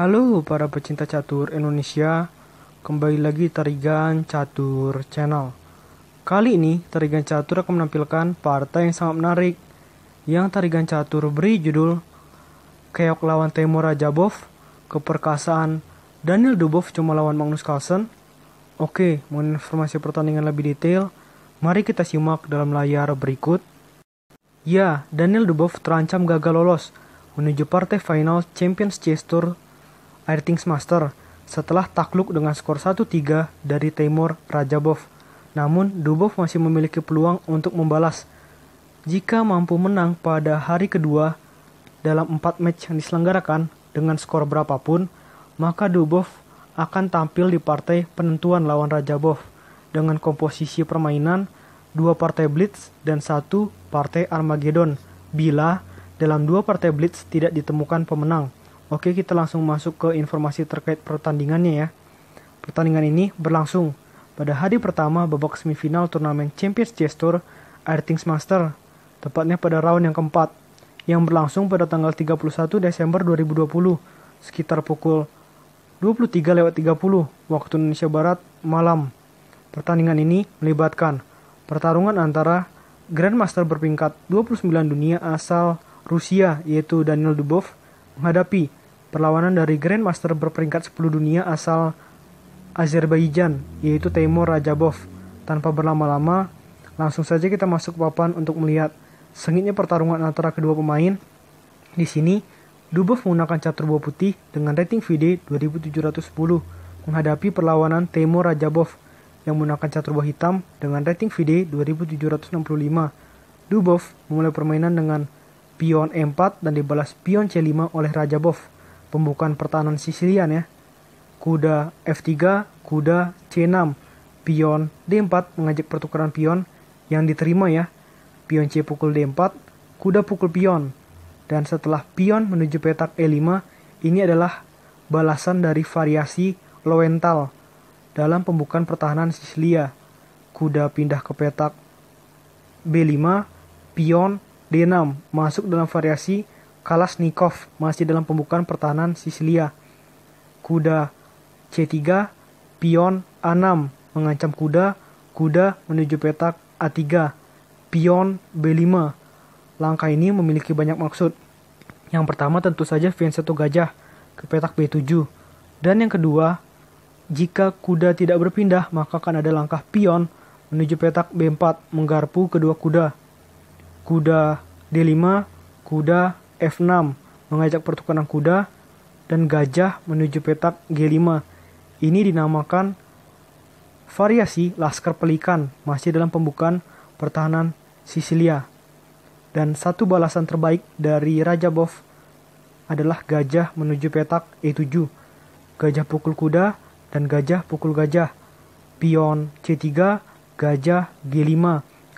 Halo para pecinta catur Indonesia, kembali lagi Tarigan Catur Channel. Kali ini Tarigan Catur akan menampilkan partai yang sangat menarik yang Tarigan Catur beri judul Keok lawan Temur Rajabov, Keperkasaan Daniel Dubov cuma lawan Magnus Carlsen. Oke, mau informasi pertandingan lebih detail, mari kita simak dalam layar berikut. Ya, Daniel Dubov terancam gagal lolos menuju partai final Champions Chess Tour Airthings Master setelah takluk dengan skor 1-3 dari Timur Rajabov. Namun, Dubov masih memiliki peluang untuk membalas jika mampu menang pada hari kedua dalam 4 match yang diselenggarakan dengan skor berapapun, maka Dubov akan tampil di partai penentuan lawan Rajabov dengan komposisi permainan dua partai blitz dan satu partai Armageddon bila dalam dua partai blitz tidak ditemukan pemenang. Oke, kita langsung masuk ke informasi terkait pertandingannya ya. Pertandingan ini berlangsung pada hari pertama babak semifinal turnamen Champions Chess Tour Artings Master, tepatnya pada round yang keempat, yang berlangsung pada tanggal 31 Desember 2020, sekitar pukul 23 lewat 30 waktu Indonesia Barat malam. Pertandingan ini melibatkan pertarungan antara Grandmaster berpingkat 29 dunia asal Rusia yaitu Daniel Dubov menghadapi Perlawanan dari Grandmaster berperingkat 10 dunia asal Azerbaijan, yaitu Timur Rajabov. Tanpa berlama-lama, langsung saja kita masuk papan untuk melihat sengitnya pertarungan antara kedua pemain. Di sini, Dubov menggunakan catur turbo putih dengan rating VD 2710 menghadapi perlawanan Timur Rajabov yang menggunakan catur turbo hitam dengan rating VD 2765. Dubov memulai permainan dengan pion E4 dan dibalas pion C5 oleh Rajabov pembukaan pertahanan Sicilian ya. Kuda F3, kuda C6, pion D4 mengajak pertukaran pion yang diterima ya. Pion C pukul D4, kuda pukul pion. Dan setelah pion menuju petak E5, ini adalah balasan dari variasi Lowenthal dalam pembukaan pertahanan Sisilia. Kuda pindah ke petak B5, pion D6 masuk dalam variasi Kalasnikov masih dalam pembukaan pertahanan Sisilia. Kuda C3, pion A6 mengancam kuda, kuda menuju petak A3, pion B5. Langkah ini memiliki banyak maksud. Yang pertama tentu saja Vincenzo gajah ke petak B7. Dan yang kedua, jika kuda tidak berpindah, maka akan ada langkah pion menuju petak B4 menggarpu kedua kuda. Kuda D5, kuda F6 mengajak pertukaran kuda dan gajah menuju petak G5. Ini dinamakan variasi laskar pelikan masih dalam pembukaan pertahanan Sisilia. Dan satu balasan terbaik dari Raja Bov adalah gajah menuju petak E7. Gajah pukul kuda dan gajah pukul gajah. Pion C3, gajah G5,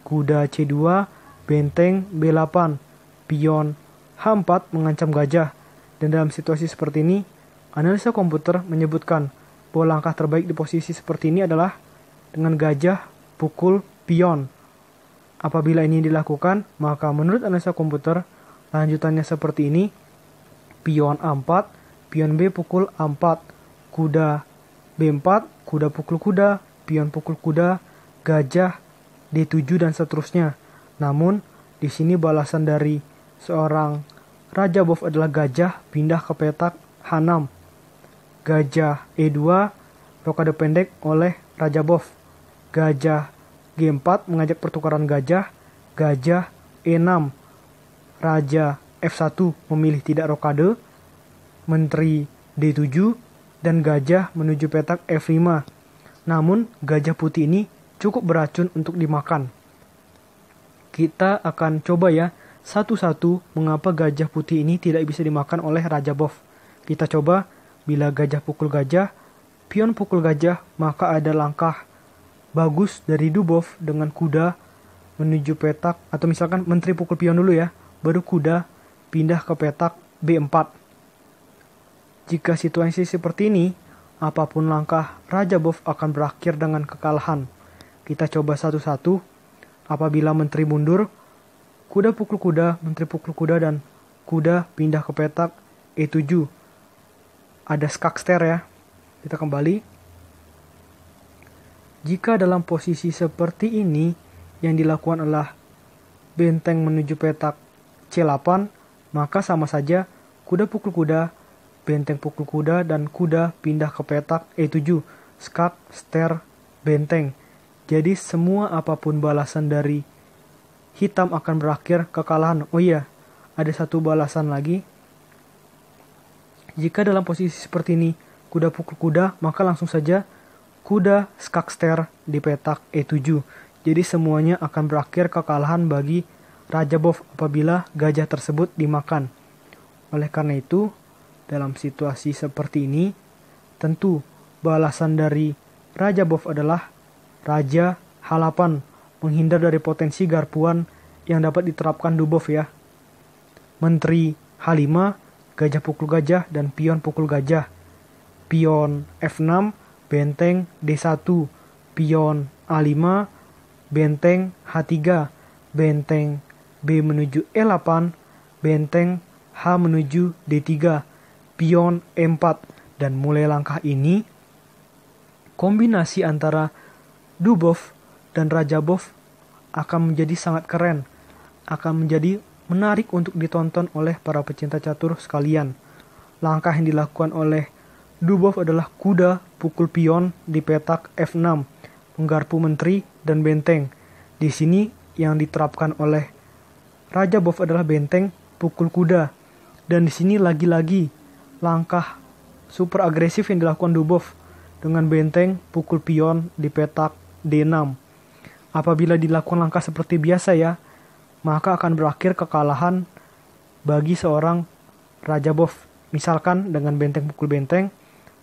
kuda C2, benteng B8, pion H4 mengancam gajah, dan dalam situasi seperti ini, analisa komputer menyebutkan bahwa langkah terbaik di posisi seperti ini adalah dengan gajah pukul pion. Apabila ini dilakukan, maka menurut analisa komputer, lanjutannya seperti ini, pion A4, pion B pukul A4, kuda B4, kuda pukul kuda, pion pukul kuda, gajah, D7, dan seterusnya. Namun, di sini balasan dari seorang Raja Bov adalah gajah pindah ke petak H6. Gajah E2 rokade pendek oleh Raja Bov. Gajah G4 mengajak pertukaran gajah. Gajah E6. Raja F1 memilih tidak rokade. Menteri D7 dan gajah menuju petak F5. Namun, gajah putih ini cukup beracun untuk dimakan. Kita akan coba ya satu-satu, mengapa gajah putih ini tidak bisa dimakan oleh Raja Bov? Kita coba, bila gajah pukul gajah, pion pukul gajah, maka ada langkah bagus dari Dubov dengan kuda menuju petak, atau misalkan menteri pukul pion dulu ya, baru kuda pindah ke petak B4. Jika situasi seperti ini, apapun langkah Raja Bov akan berakhir dengan kekalahan. Kita coba satu-satu, apabila menteri mundur, Kuda pukul kuda, menteri pukul kuda, dan kuda pindah ke petak E7. Ada skakster ya. Kita kembali. Jika dalam posisi seperti ini, yang dilakukan adalah benteng menuju petak C8, maka sama saja kuda pukul kuda, benteng pukul kuda, dan kuda pindah ke petak E7, Skakster, benteng. Jadi semua apapun balasan dari hitam akan berakhir kekalahan. Oh iya, ada satu balasan lagi. Jika dalam posisi seperti ini, kuda pukul kuda, maka langsung saja kuda skakster di petak E7. Jadi semuanya akan berakhir kekalahan bagi Raja Bov apabila gajah tersebut dimakan. Oleh karena itu, dalam situasi seperti ini, tentu balasan dari Raja Bov adalah Raja Halapan menghindar dari potensi garpuan yang dapat diterapkan Dubov ya. Menteri H5, gajah pukul gajah, dan pion pukul gajah. Pion F6, benteng D1, pion A5, benteng H3, benteng B menuju E8, benteng H menuju D3, pion E4, dan mulai langkah ini, kombinasi antara Dubov dan Raja Bov akan menjadi sangat keren, akan menjadi menarik untuk ditonton oleh para pecinta catur sekalian. Langkah yang dilakukan oleh Dubov adalah kuda pukul pion di petak F6, menggarpu menteri dan benteng. Di sini yang diterapkan oleh Raja Bov adalah benteng pukul kuda. Dan di sini lagi-lagi langkah super agresif yang dilakukan Dubov dengan benteng pukul pion di petak D6. Apabila dilakukan langkah seperti biasa ya, maka akan berakhir kekalahan bagi seorang Raja Bov. Misalkan dengan benteng pukul benteng,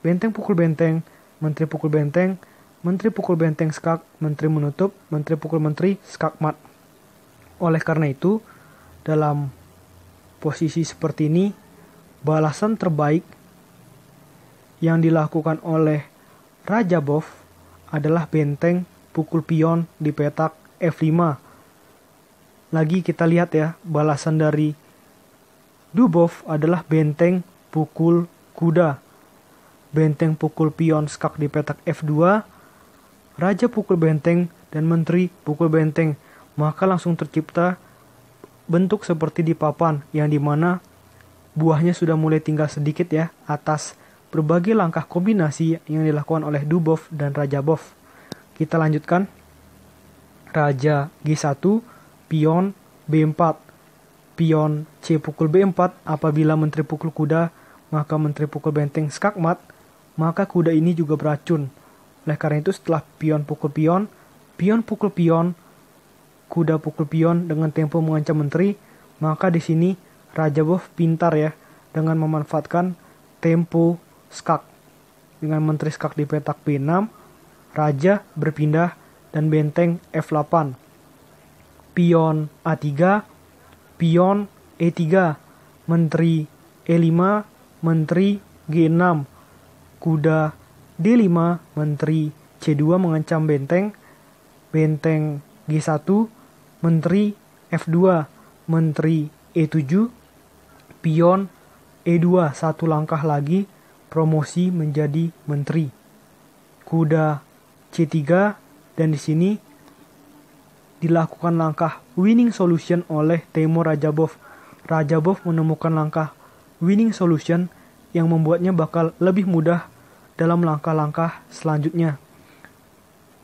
benteng pukul benteng, menteri pukul benteng, menteri pukul benteng skak, menteri menutup, menteri pukul menteri skak mat. Oleh karena itu, dalam posisi seperti ini, balasan terbaik yang dilakukan oleh Raja Bov adalah benteng pukul pion di petak F5. Lagi kita lihat ya, balasan dari Dubov adalah benteng pukul kuda. Benteng pukul pion skak di petak F2, raja pukul benteng dan menteri pukul benteng. Maka langsung tercipta bentuk seperti di papan yang dimana buahnya sudah mulai tinggal sedikit ya atas berbagai langkah kombinasi yang dilakukan oleh Dubov dan Raja Bov. Kita lanjutkan. Raja G1, pion B4. Pion C pukul B4 apabila menteri pukul kuda, maka menteri pukul benteng skakmat, maka kuda ini juga beracun. Oleh karena itu setelah pion pukul pion, pion pukul pion, kuda pukul pion dengan tempo mengancam menteri, maka di sini Raja Wolf pintar ya dengan memanfaatkan tempo skak dengan menteri skak di petak b 6 raja berpindah dan benteng F8. Pion A3, pion E3, menteri E5, menteri G6, kuda D5, menteri C2 mengancam benteng, benteng G1, menteri F2, menteri E7, pion E2 satu langkah lagi promosi menjadi menteri. Kuda C3 dan di sini dilakukan langkah winning solution oleh Temur Rajabov. Rajabov menemukan langkah winning solution yang membuatnya bakal lebih mudah dalam langkah-langkah selanjutnya.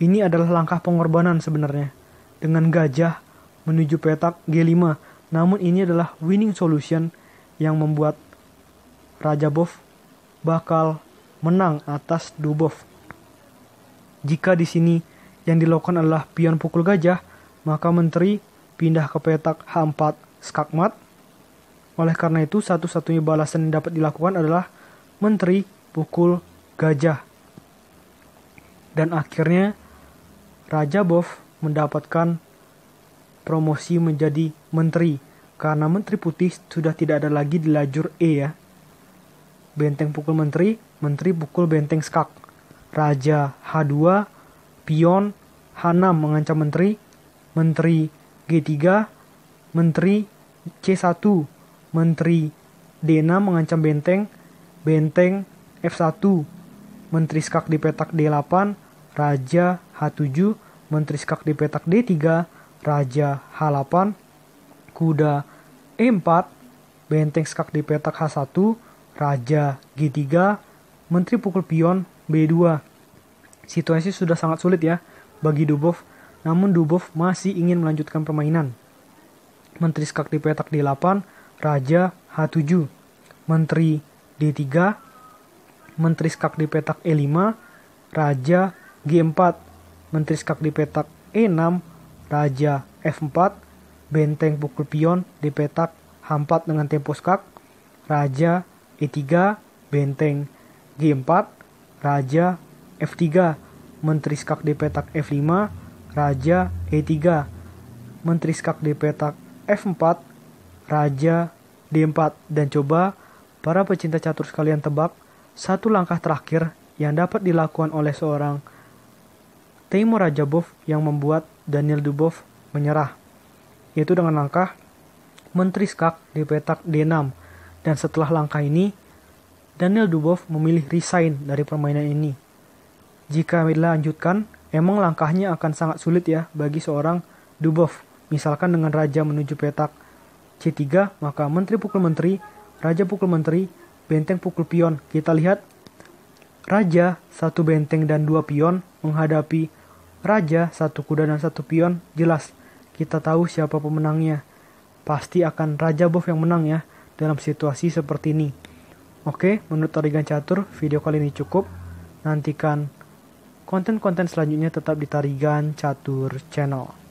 Ini adalah langkah pengorbanan sebenarnya dengan gajah menuju petak G5. Namun ini adalah winning solution yang membuat Rajabov bakal menang atas Dubov. Jika di sini yang dilakukan adalah pion pukul gajah, maka menteri pindah ke petak H4 skakmat. Oleh karena itu, satu-satunya balasan yang dapat dilakukan adalah menteri pukul gajah. Dan akhirnya, Raja Bov mendapatkan promosi menjadi menteri karena menteri putih sudah tidak ada lagi di lajur E ya. Benteng pukul menteri, menteri pukul benteng skak. Raja H2, Pion, H6 mengancam menteri, menteri G3, menteri C1, menteri D6 mengancam benteng, benteng F1, menteri skak di petak D8, Raja H7, menteri skak di petak D3, Raja H8, kuda E4, benteng skak di petak H1, Raja G3, menteri pukul pion B2. Situasi sudah sangat sulit ya bagi Dubov, namun Dubov masih ingin melanjutkan permainan. Menteri skak di petak D8, Raja H7, Menteri D3, Menteri skak di petak E5, Raja G4, Menteri skak di petak E6, Raja F4, Benteng pukul pion di petak H4 dengan tempo skak, Raja E3, Benteng G4, Raja F3, Menteri Skak di petak F5, Raja E3, Menteri Skak di petak F4, Raja D4. Dan coba para pecinta catur sekalian tebak satu langkah terakhir yang dapat dilakukan oleh seorang Timur Rajabov yang membuat Daniel Dubov menyerah, yaitu dengan langkah Menteri Skak di petak D6. Dan setelah langkah ini, Daniel Dubov memilih resign dari permainan ini. Jika dilanjutkan, emang langkahnya akan sangat sulit ya bagi seorang Dubov, misalkan dengan raja menuju petak C3, maka menteri pukul menteri, raja pukul menteri, benteng pukul pion. Kita lihat raja satu benteng dan dua pion menghadapi raja satu kuda dan satu pion, jelas kita tahu siapa pemenangnya. Pasti akan Raja Bov yang menang ya dalam situasi seperti ini. Oke, menurut Tarigan Catur, video kali ini cukup. Nantikan konten-konten selanjutnya tetap di Tarigan Catur Channel.